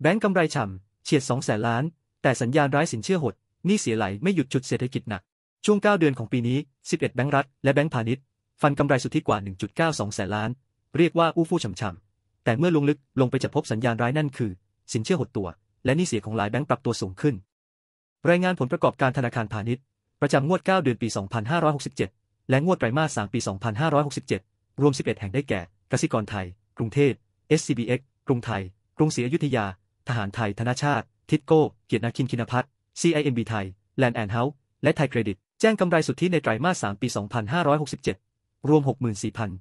แบงก์กำไรฉ่ำ เฉียด 2 แสนล้าน แต่สัญญาณร้ายสินเชื่อหด นี่เสียไหลไม่หยุดจุดเศรษฐกิจหนัก ช่วง 9 เดือนของปีนี้ 11 แบงก์รัฐและแบงก์พาณิชย์ ฟันกำไรสุทธิกว่า 1.92 แสนล้าน เรียกว่าอู้ฟู่ฉ่ำๆ แต่เมื่อลงลึกลงไปจะพบสัญญาณร้ายนั่นคือ สินเชื่อหดตัว และนี่เสียของหลายแบงก์ปรับตัวสูงขึ้น รายงานผลประกอบการธนาคารพาณิชย์ประจำงวด 9 เดือนปี 2567และงวดไตรมาส3ปี2567รวม 11 แห่งได้แก่กสิกรไทย กรุงเทพ SCBX กรุงไทย กรุงศรีอยุธยาทหารไทยธนชาติ ทิดโก้ เกียรตินาคินคินพัฒน์ CIMB ไทย แลนด์แอนด์เฮาส์และไทยเครดิต แจ้งกำไรสุทธิในไตรมาส 3 ปี 2567 รวม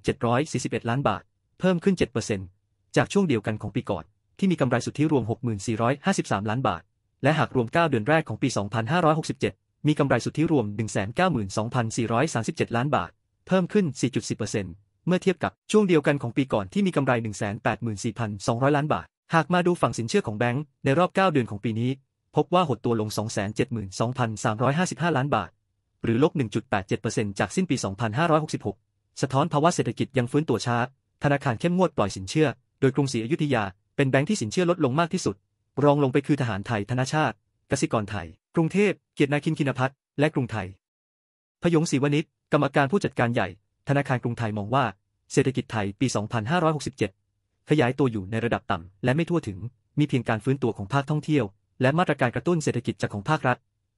64,741 ล้านบาท เพิ่มขึ้น 7%จากช่วงเดียวกันของปีก่อน ที่มีกำไรสุทธิรวม 6453 ล้านบาท และหากรวม 9 เดือนแรกของปี 2567 มีกำไรสุทธิรวม 192,437ล้านบาท เพิ่มขึ้น4.10%เมื่อเทียบกับช่วงเดียวกันของปีก่อนที่มีกำไร184,200 ล้านบาทหากมาดูฝั่งสินเชื่อของแบงก์ในรอบ 9 เดือนของปีนี้ พบว่าหดตัวลง 272,355 ล้านบาท หรือลบ1.87%จากสิ้นปี 2566 สะท้อนภาวะเศรษฐกิจยังฟื้นตัวช้า ธนาคารเข้มงวดปล่อยสินเชื่อ โดยกรุงศรีอยุธยา เป็นแบงก์ที่สินเชื่อลดลงมากที่สุด รองลงไปคือทหารไทย ธนาชาติกสิกรไทยกรุงเทพ เกียรตินาคินคินพัฒน์และกรุงไทย พยงศรีวณิชกรรมการผู้จัดการใหญ่ ธนาคารกรุงไทยมองว่าเศรษฐกิจไทยปี 2567ขยายตัวอยู่ในระดับต่ำและไม่ทั่วถึง มีเพียงการฟื้นตัวของภาคท่องเที่ยว และมาตรการกระตุ้นเศรษฐกิจจากของภาครัฐ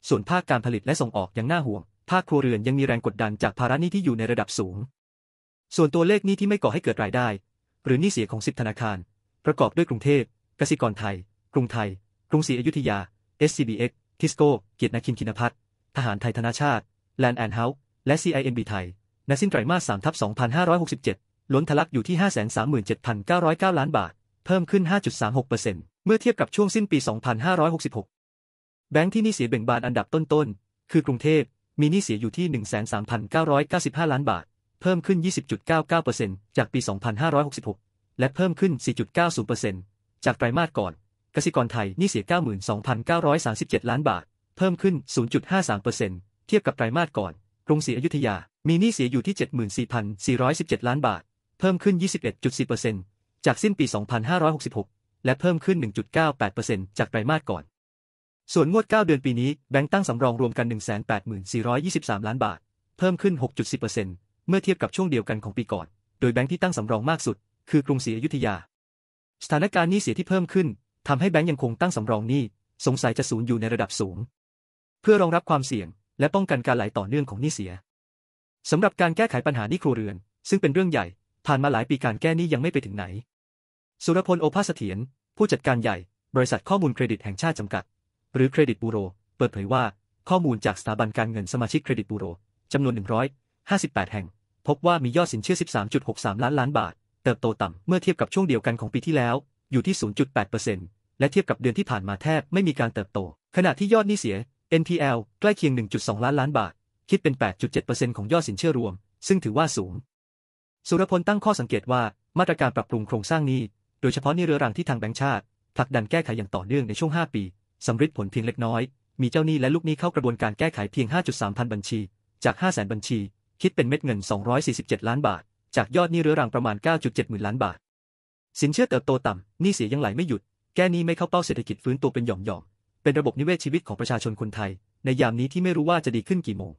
ส่วนภาคการผลิตและส่งออกยังน่าห่วง ภาคครัวเรือนยังมีแรงกดดัน จากภาระหนี้ที่อยู่ในระดับสูง ส่วนตัวเลขหนี้ที่ไม่ก่อให้เกิดรายได้ หรือหนี้เสียของสิบธนาคาร ประกอบด้วยกรุงเทพกสิกรไทย กรุงไทย กรุงศรีอยุธยา SCBX ทิสโก้เกียรตินาคินคินพัฒน์ทหารไทยธนาชาติ แลนด์แอนด์เฮาส์และ CIMB ไทยในสิ้นไตรมาส3ทับ2567ล้นทะลักอยู่ที่ 537,909ล้านบาท เพิ่มขึ้น 5.36%เมื่อเทียบกับช่วงสิ้นปี 2566 แบงค์ที่นี่เสียเบ่งบานอันดับต้นๆ คือกรุงเทพ มีนี่เสียอยู่ที่ 1 3 9 9 5 ล้านบาท เพิ่มขึ้น 20.99%จากปี 2566 และเพิ่มขึ้น 4.90%จากไตรมาสก่อนกสิกรไทยนี่เสีย 92,937 ล้านบาท เพิ่มขึ้น0.53%เทียบกับไตรมาสก่อนกรุงศรีอยุธยามีนี่เสียอยู่ที่74,417ล้านบาทเพิ่มขึ้น 21.4%จากสิ้นปี 2566 และเพิ่มขึ้น 1.98%จากไตรมาสก่อน ส่วนงวด 9 เดือนปีนี้แบงก์ตั้งสำรองรวมกัน 1 8 4 2 3ล้านบาท เพิ่มขึ้น 6.10%เมื่อเทียบกับช่วงเดียวกันของปีก่อน โดยแบงก์ที่ตั้งสำรองมากสุด คือกรุงศรีอยุธยา สถานการณ์หนี้เสียที่เพิ่มขึ้นทำให้แบงก์ยังคงตั้งสำรองหนี้ สงสัยจะสูญอยู่ในระดับสูง เพื่อรองรับความเสี่ยงและป้องกันการไหลต่อเนื่องของหนี้เสียสำหรับการแก้ไขปัญหาหนี้ครัวเรือน ซึ่งเป็นเรื่องใหญ่ผ่านมาหลายปีการแก้หนี้ยังไม่ไปถึงไหน สุรพลโอภาสเถียน ผู้จัดการใหญ่ บริษัทข้อมูลเครดิตแห่งชาติจำกัด หรือเครดิตบูโร เปิดเผยว่าข้อมูลจากสถาบันการเงินสมาชิกเครดิตบูโร จำนวน 158 แห่ง พบว่ามียอดสินเชื่อ 13.63 ล้านล้านบาท เติบโตต่ำ เมื่อเทียบกับช่วงเดียวกันของปีที่แล้ว อยู่ที่ 0.8%และเทียบกับเดือนที่ผ่านมาแทบไม่มีการเติบโต ขณะที่ยอดนี้เสีย NPL ใกล้เคียง 1.2 ล้านล้านบาท คิดเป็น 8.7%ของยอดสินเชื่อรวม ซึ่งถือว่าสูงสุรพลตั้งข้อสังเกตว่ามาตรการปรับปรุงโครงสร้างนี้ โดยเฉพาะนี่เรือรังที่ทางแบงก์ชาติ ผลักดันแก้ไขอย่างต่อเนื่องในช่วง 5 ปี สำเร็จผลเพียงเล็กน้อย มีเจ้าหนี้และลูกหนี้เข้ากระบวนการแก้ไขเพียง 5.3พันบัญชีจาก5 0 0 0 0 บัญชี คิดเป็นเม็ดเงิน 247 ล้านบาท จากยอดหนี้เรือรังประมาณ 9.7หมื่นล้านบาทสินเชื่อเติบโตต่ำหนี้เสียยังไหลไม่หยุด แก้หนี้ไม่เข้าเป้าเศรษฐกิจฟื้นตัวเป็นหย่อมๆเป็นระบบนิเวศชีวิตของประชาชนคนไทย ในยามนี้ที่ไม่รู้ว่าจะดีขึ้นกี่โมง